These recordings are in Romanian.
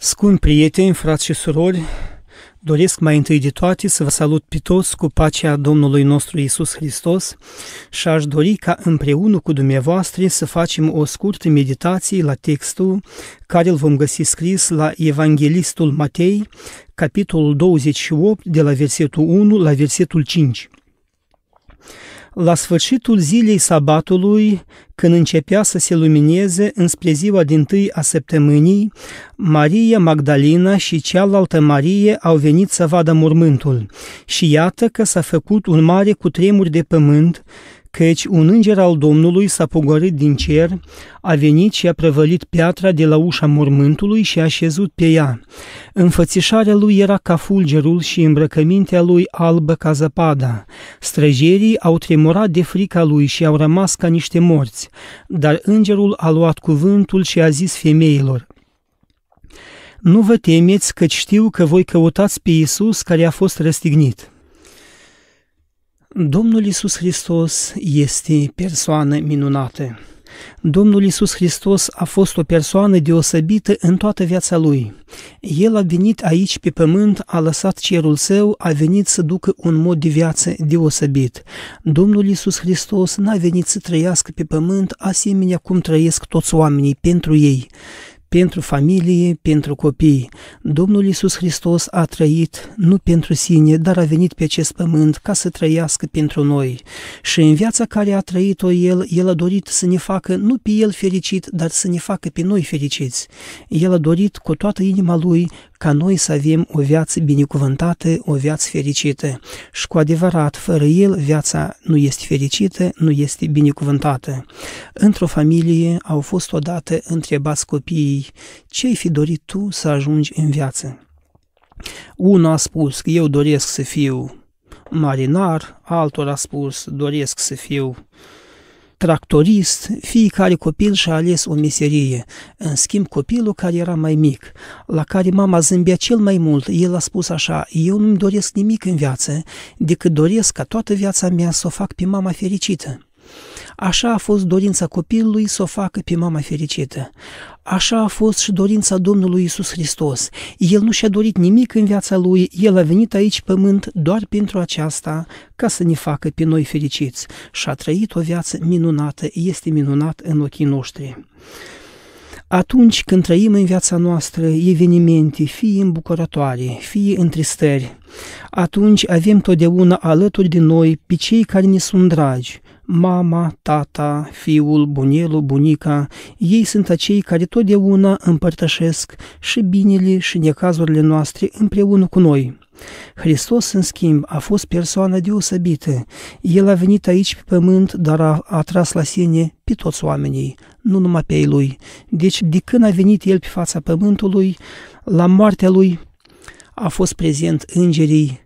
Scun prieteni, frați și surori, doresc mai întâi de toate să vă salut pe toți cu pacea Domnului nostru Isus Hristos și aș dori ca împreună cu dumneavoastră să facem o scurtă meditație la textul care îl vom găsi scris la Evanghelistul Matei, capitolul 28, de la versetul 1 la versetul 5. La sfârșitul zilei sabatului, când începea să se lumineze înspre ziua din tâi a săptămânii, Maria Magdalena și cealaltă Marie au venit să vadă mormântul și iată că s-a făcut un mare cutremur de pământ căci un înger al Domnului s-a pogorât din cer, a venit și a prăvălit piatra de la ușa mormântului și a șezut pe ea. Înfățișarea lui era ca fulgerul și îmbrăcămintea lui albă ca zăpada. Străjerii au tremurat de frica lui și au rămas ca niște morți, dar îngerul a luat cuvântul și a zis femeilor, nu vă temeți, că știu că voi căutați pe Iisus care a fost răstignit. Domnul Isus Hristos este persoană minunată. Domnul Isus Hristos a fost o persoană deosebită în toată viața lui. El a venit aici pe pământ, a lăsat cerul său, a venit să ducă un mod de viață deosebit. Domnul Isus Hristos n-a venit să trăiască pe pământ asemenea cum trăiesc toți oamenii pentru ei, pentru familie, pentru copii. Domnul Iisus Hristos a trăit nu pentru sine, dar a venit pe acest pământ ca să trăiască pentru noi. Și în viața care a trăit-o El, El a dorit să ne facă nu pe El fericit, dar să ne facă pe noi fericiți. El a dorit cu toată inima Lui ca noi să avem o viață binecuvântată, o viață fericită. Și cu adevărat, fără el, viața nu este fericită, nu este binecuvântată. Într-o familie au fost odată întrebați copiii ei ce-ai fi dorit tu să ajungi în viață. Unul a spus că eu doresc să fiu marinar, altul a spus doresc să fiu tractorist, fiecare copil și-a ales o meserie. În schimb, copilul care era mai mic, la care mama zâmbea cel mai mult, el a spus așa, eu nu-mi doresc nimic în viață, decât doresc ca toată viața mea să o fac pe mama fericită. Așa a fost dorința copilului să o facă pe mama fericită. Așa a fost și dorința Domnului Isus Hristos. El nu și-a dorit nimic în viața lui, el a venit aici pământ doar pentru aceasta, ca să ne facă pe noi fericiți. Și a trăit o viață minunată, este minunat în ochii noștri. Atunci când trăim în viața noastră evenimente, fie îmbucurătoare, fie întristări, atunci avem totdeauna alături de noi pe cei care ne sunt dragi, mama, tata, fiul, bunelul, bunica, ei sunt acei care totdeauna împărtășesc și binele și necazurile noastre împreună cu noi. Hristos, în schimb, a fost persoană deosebită. El a venit aici pe pământ, dar a atras la sine pe toți oamenii, nu numai pe ei lui. Deci, de când a venit el pe fața pământului, la moartea lui, a fost prezent îngerii,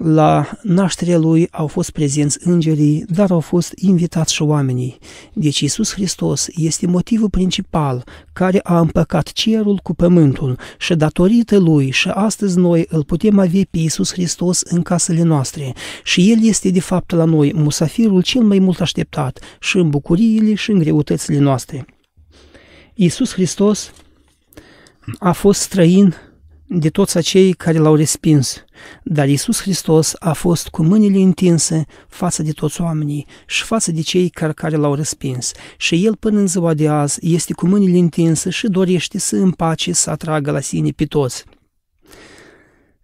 la nașterea lui au fost prezenți îngerii, dar au fost invitați și oamenii. Deci Isus Hristos este motivul principal care a împăcat cerul cu pământul și datorită lui și astăzi noi îl putem avea pe Isus Hristos în casele noastre și El este de fapt la noi musafirul cel mai mult așteptat și în bucuriile și în greutățile noastre. Isus Hristos a fost străin de toți acei care l-au respins, dar Isus Hristos a fost cu mâinile întinse față de toți oamenii și față de cei care, care l-au respins. Și El până în ziua de azi este cu mâinile întinse și dorește să împace, să atragă la sine pe toți.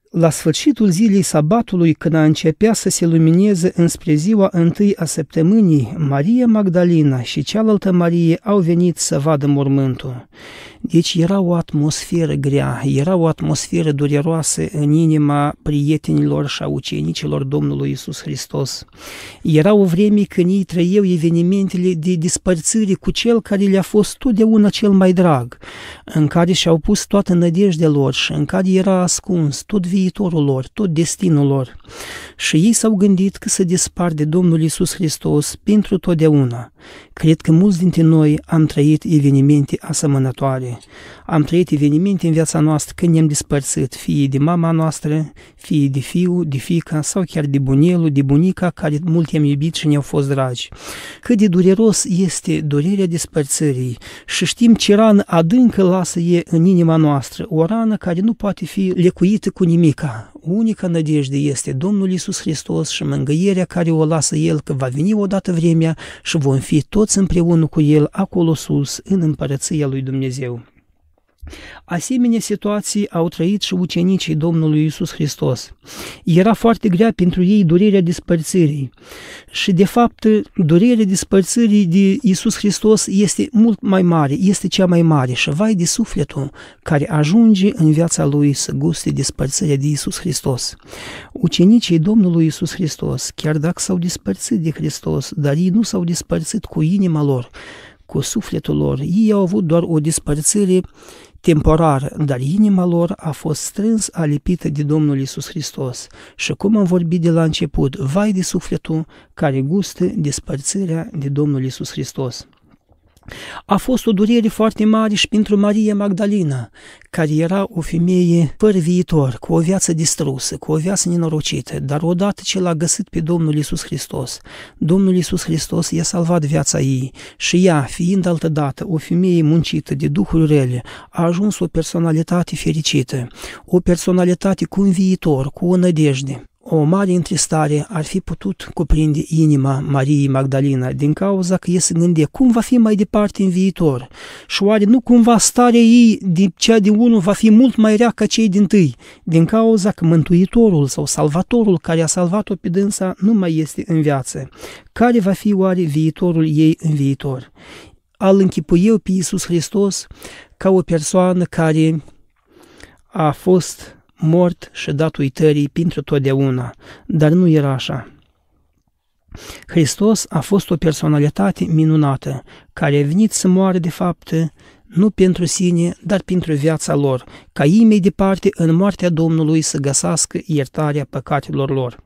La sfârșitul zilei sabatului, când a începea să se lumineze înspre ziua întâi a săptămânii, Maria Magdalena și cealaltă Marie au venit să vadă mormântul. Deci era o atmosferă grea, era o atmosferă dureroasă în inima prietenilor și a ucenicilor Domnului Isus Hristos. Era o vreme când ei trăiau evenimentele de dispărțire cu cel care le-a fost totdeauna cel mai drag, în care și-au pus toată nădejdea lor și în care era ascuns tot viitorul lor, tot destinul lor. Și ei s-au gândit că se dispar de Domnul Isus Hristos pentru totdeauna. Cred că mulți dintre noi am trăit evenimente asemănătoare noastre. Am trăit evenimente în viața noastră când ne-am dispărțit, fie de mama noastră, fie de fiu, de fica sau chiar de bunelul, de bunica care mult i-am iubit și ne-au fost dragi. Cât de dureros este durerea dispărțirii și știm ce rană adâncă lasă e în inima noastră, o rană care nu poate fi lecuită cu nimica. Unica nădejde este Domnul Isus Hristos și mângâierea care o lasă El că va veni odată vremea și vom fi toți împreună cu El acolo sus, în împărăția lui Dumnezeu. Asemenea situații au trăit și ucenicii Domnului Isus Hristos. Era foarte grea pentru ei durerea despărțirii. Și, de fapt, durerea despărțirii de Isus Hristos este mult mai mare, este cea mai mare și vai de sufletul care ajunge în viața lui să guste despărțirea de Isus Hristos. Ucenicii Domnului Isus Hristos, chiar dacă s-au despărțit de Hristos, dar ei nu s-au despărțit cu inima lor, cu sufletul lor. Ei au avut doar o despărțire Temporar, dar inima lor a fost strâns alipită de Domnul Isus Hristos și cum am vorbit de la început, vai de sufletul care gustă despărțirea de Domnul Isus Hristos. A fost o durere foarte mare și pentru Maria Magdalena, care era o femeie fără viitor, cu o viață distrusă, cu o viață nenorocită, dar odată ce l-a găsit pe Domnul Isus Hristos, Domnul Isus Hristos i-a salvat viața ei și ea, fiind altădată o femeie muncită de duhuri rele, a ajuns o personalitate fericită, o personalitate cu un viitor, cu o nădejde o mare întristare ar fi putut cuprinde inima Mariei Magdalena din cauza că e se gândea cum va fi mai departe în viitor și oare nu cumva starea ei de cea din unul va fi mult mai rea ca cei din tâi, din cauza că Mântuitorul sau Salvatorul care a salvat-o pe dânsa nu mai este în viață. Care va fi oare viitorul ei în viitor? Al eu pe Iisus Hristos ca o persoană care a fost mort și dat uitării pentru totdeauna, dar nu era așa. Hristos a fost o personalitate minunată, care a venit să moară de fapt nu pentru sine, dar pentru viața lor, ca ei mai departe în moartea Domnului să găsească iertarea păcatelor lor.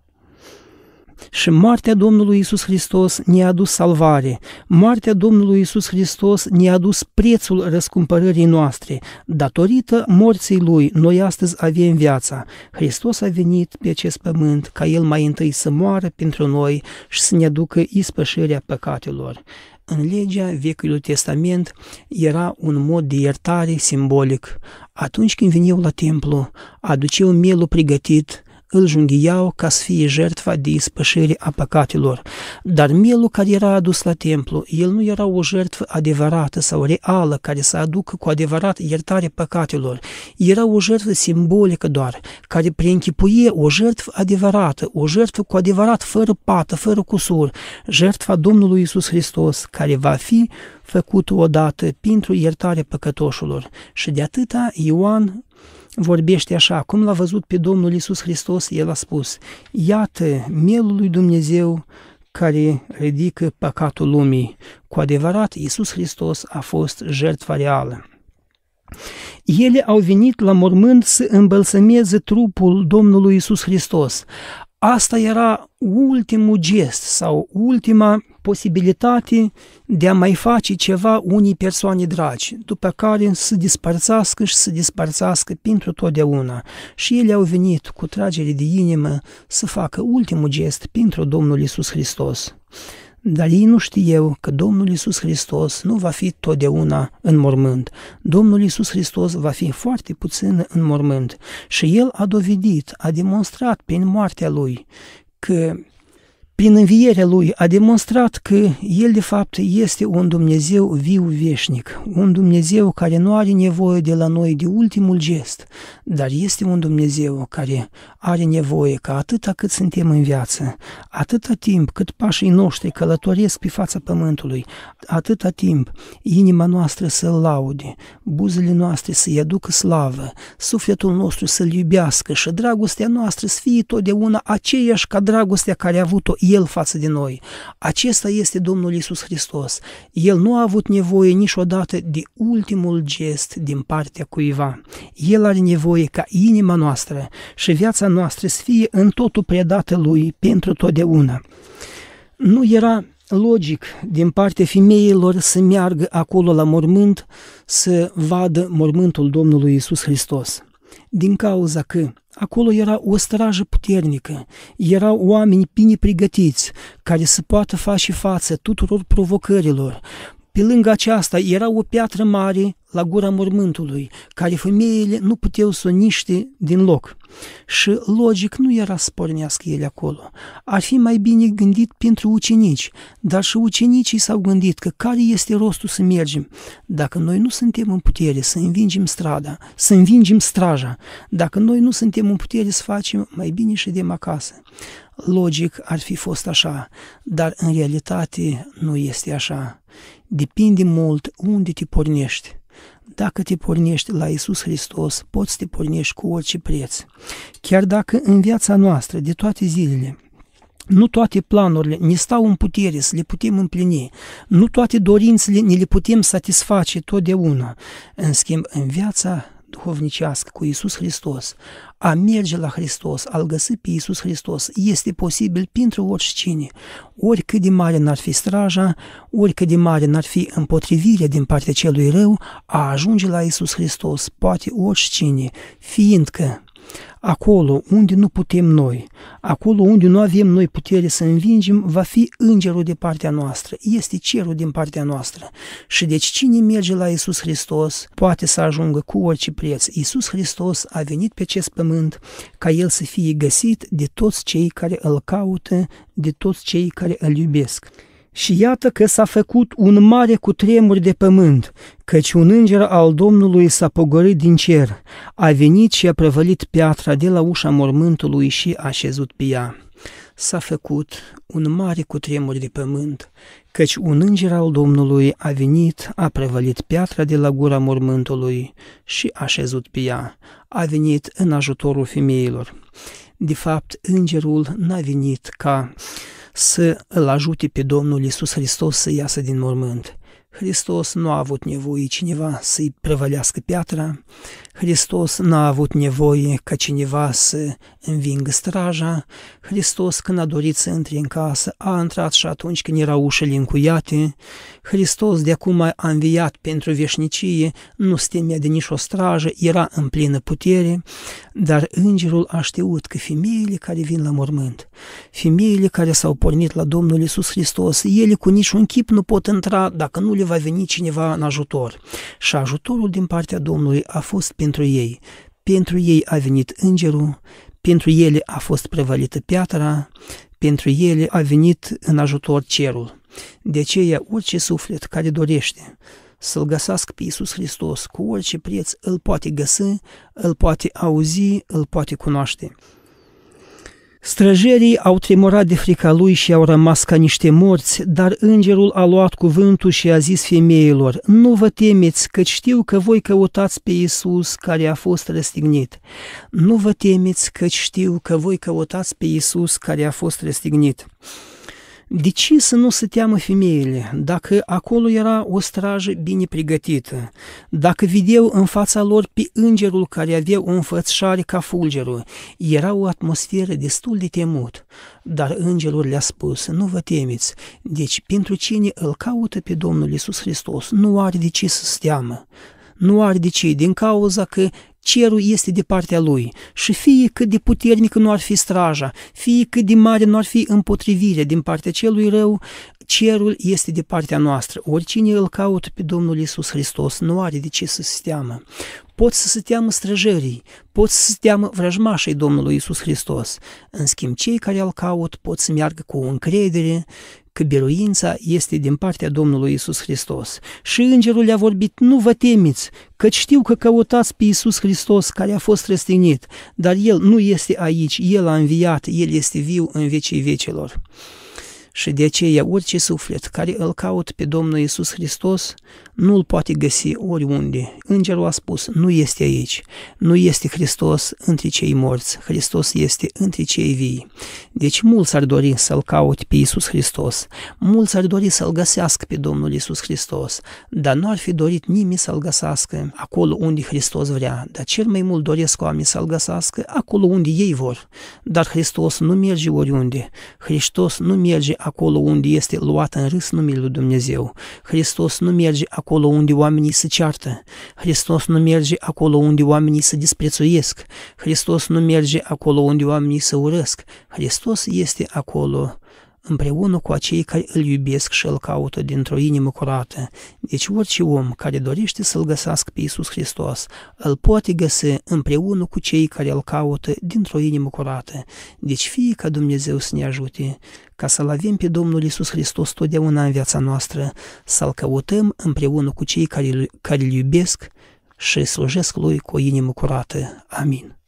Și moartea Domnului Isus Hristos ne-a adus salvare, moartea Domnului Isus Hristos ne-a adus prețul răscumpărării noastre. Datorită morții Lui, noi astăzi avem viața. Hristos a venit pe acest pământ ca El mai întâi să moară pentru noi și să ne aducă ispășirea păcatelor. În legea Vechiului Testament era un mod de iertare simbolic. Atunci când veneau la templu, aduceau mielul pregătit, îl junghiau ca să fie jertfa de ispășire a păcatelor. Dar mielul care era adus la templu, el nu era o jertfă adevărată sau reală care să aducă cu adevărat iertare păcatelor. Era o jertfă simbolică doar, care preînchipuie o jertfă adevărată, o jertfă cu adevărat fără pată, fără cusur, jertfa Domnului Isus Hristos, care va fi făcută odată pentru iertare păcătoșilor. Și de atâta Ioan vorbește așa, cum l-a văzut pe Domnul Isus Hristos, el a spus, iată mielul lui Dumnezeu care ridică păcatul lumii. Cu adevărat, Isus Hristos a fost jertfa reală. Ele au venit la mormânt să îmbălsămeze trupul Domnului Isus Hristos asta era ultimul gest sau ultima posibilitate de a mai face ceva unii persoane dragi, după care să dispărțească și să dispărțească pentru totdeauna. Și ele au venit cu tragere de inimă să facă ultimul gest pentru Domnul Isus Hristos. Dar ei nu știau că Domnul Isus Hristos nu va fi totdeauna în mormânt. Domnul Isus Hristos va fi foarte puțin în mormânt și El a dovedit, a demonstrat prin moartea Lui că prin învierea lui, a demonstrat că el, de fapt, este un Dumnezeu viu veșnic, un Dumnezeu care nu are nevoie de la noi de ultimul gest, dar este un Dumnezeu care are nevoie ca atâta cât suntem în viață, atâta timp cât pașii noștri călătoresc pe fața pământului, atâta timp inima noastră să laude, buzele noastre să-i aducă slavă, sufletul nostru să-l iubească și dragostea noastră să fie totdeauna aceeași ca dragostea care a avut-o el față de noi. Acesta este Domnul Isus Hristos. El nu a avut nevoie niciodată de ultimul gest din partea cuiva. El are nevoie ca inima noastră și viața noastră să fie în totul predată Lui pentru totdeauna. Nu era logic din partea femeilor să meargă acolo la mormânt, să vadă mormântul Domnului Isus Hristos. Din cauza că Acolo era o strajă puternică, erau oameni bine pregătiți, care se poată face față tuturor provocărilor. Pe lângă aceasta era o piatră mare la gura mormântului, care femeile nu puteau să niște din loc. Și logic nu era să pornească ele acolo. Ar fi mai bine gândit pentru ucenici, dar și ucenicii s-au gândit că care este rostul să mergem dacă noi nu suntem în putere să învingem strada, să învingem straja, dacă noi nu suntem în putere să facem, mai bine și de acasă. Logic ar fi fost așa, dar în realitate nu este așa. Depinde mult unde te pornești. Dacă te pornești la Isus Hristos, poți să te pornești cu orice preț. Chiar dacă în viața noastră, de toate zilele, nu toate planurile ne stau în putere să le putem împlini, nu toate dorințele ne le putem satisface totdeauna. În schimb, în viața duhovnicească cu Isus Hristos, a merge la Hristos, a-L găsi pe Iisus Hristos, este posibil pentru oricine, oricât de mare n-ar fi straja, oricât de mare n-ar fi împotrivirea din partea celui rău, a ajunge la Iisus Hristos poate oricine, fiindcă acolo unde nu putem noi, acolo unde nu avem noi putere să învingem, va fi îngerul de partea noastră, este cerul din partea noastră. Și deci cine merge la Isus Hristos poate să ajungă cu orice preț. Isus Hristos a venit pe acest pământ pământ, ca el să fie găsit de toți cei care îl caută, de toți cei care îl iubesc. Și iată că s-a făcut un mare cutremur de pământ, căci un înger al Domnului s-a pogorât din cer, a venit și a prăvălit piatra de la ușa mormântului și a așezut pe ea s-a făcut un mare cutremur de pământ, căci un înger al Domnului a venit, a prevălit piatra de la gura mormântului și a așezut pe ea, a venit în ajutorul femeilor. De fapt, îngerul n-a venit ca să îl ajute pe Domnul Isus Hristos să iasă din mormânt. Hristos nu a avut nevoie cineva să-i prevălească piatra, Hristos n-a avut nevoie ca cineva să învingă straja. Hristos, când a dorit să intre în casă, a intrat și atunci când erau ușile încuiate. Hristos de acum a înviat pentru veșnicie, nu stemea de nicio strajă, era în plină putere, dar îngerul a știut că femeile care vin la mormânt, femeile care s-au pornit la Domnul Isus Hristos, ele cu niciun chip nu pot intra dacă nu le va veni cineva în ajutor. Și ajutorul din partea Domnului a fost pentru ei. Pentru ei a venit îngerul, pentru ele a fost prevalită piatra, pentru ele a venit în ajutor cerul. De aceea, orice suflet care dorește să-L găsească pe Iisus Hristos cu orice preț, îl poate găsi, îl poate auzi, îl poate cunoaște. Străjerii au tremurat de frica lui și au rămas ca niște morți, dar îngerul a luat cuvântul și a zis femeilor, Nu vă temeți, că știu că voi căutați pe Iisus care a fost răstignit. Nu vă temeți, că știu că voi căutați pe Iisus care a fost răstignit. De ce să nu se teamă femeile, dacă acolo era o strajă bine pregătită, dacă vedeau în fața lor pe îngerul care avea o înfățișare ca fulgerul, era o atmosferă destul de temut. Dar îngerul le-a spus, nu vă temeți, deci pentru cine îl caută pe Domnul Isus Hristos, nu are de ce să se teamă nu are de ce, din cauza că cerul este de partea lui și fie cât de puternică nu ar fi straja, fie cât de mare nu ar fi împotrivirea din partea celui rău, cerul este de partea noastră. Oricine îl caută pe Domnul Isus Hristos nu are de ce să se teamă. Pot să se teamă străjerii, pot să se teamă vrăjmașii Domnului Isus Hristos. În schimb, cei care îl caut pot să meargă cu încredere că biruința este din partea Domnului Isus Hristos. Și îngerul le-a vorbit, nu vă temiți, că știu că căutați pe Isus Hristos care a fost răstignit, dar El nu este aici, El a înviat, El este viu în vecii vecilor. Și de aceea orice suflet care îl caut pe Domnul Isus Hristos nu îl poate găsi oriunde. Îngerul a spus, nu este aici, nu este Hristos între cei morți, Hristos este între cei vii. Deci mulți ar dori să-L caute pe Iisus Hristos, mulți ar dori să-L găsească pe Domnul Iisus Hristos, dar nu ar fi dorit nimeni să-L găsească acolo unde Hristos vrea, dar cel mai mult doresc oamenii să-L găsească acolo unde ei vor. Dar Hristos nu merge oriunde, Hristos nu merge acolo unde este luat în râs numele lui Dumnezeu, Hristos nu merge acolo acolo unde oamenii se ceartă. Hristos nu merge acolo unde oamenii se disprețuiesc. Hristos nu merge acolo unde oamenii se urăsc. Hristos este acolo împreună cu acei care îl iubesc și îl caută dintr-o inimă curată. Deci orice om care dorește să-L găsească pe Iisus Hristos, îl poate găsi împreună cu cei care îl caută dintr-o inimă curată. Deci fie ca Dumnezeu să ne ajute, ca să-L avem pe Domnul Iisus Hristos totdeauna în viața noastră, să-L căutăm împreună cu cei care, îl iubesc și slujesc Lui cu o inimă curată. Amin.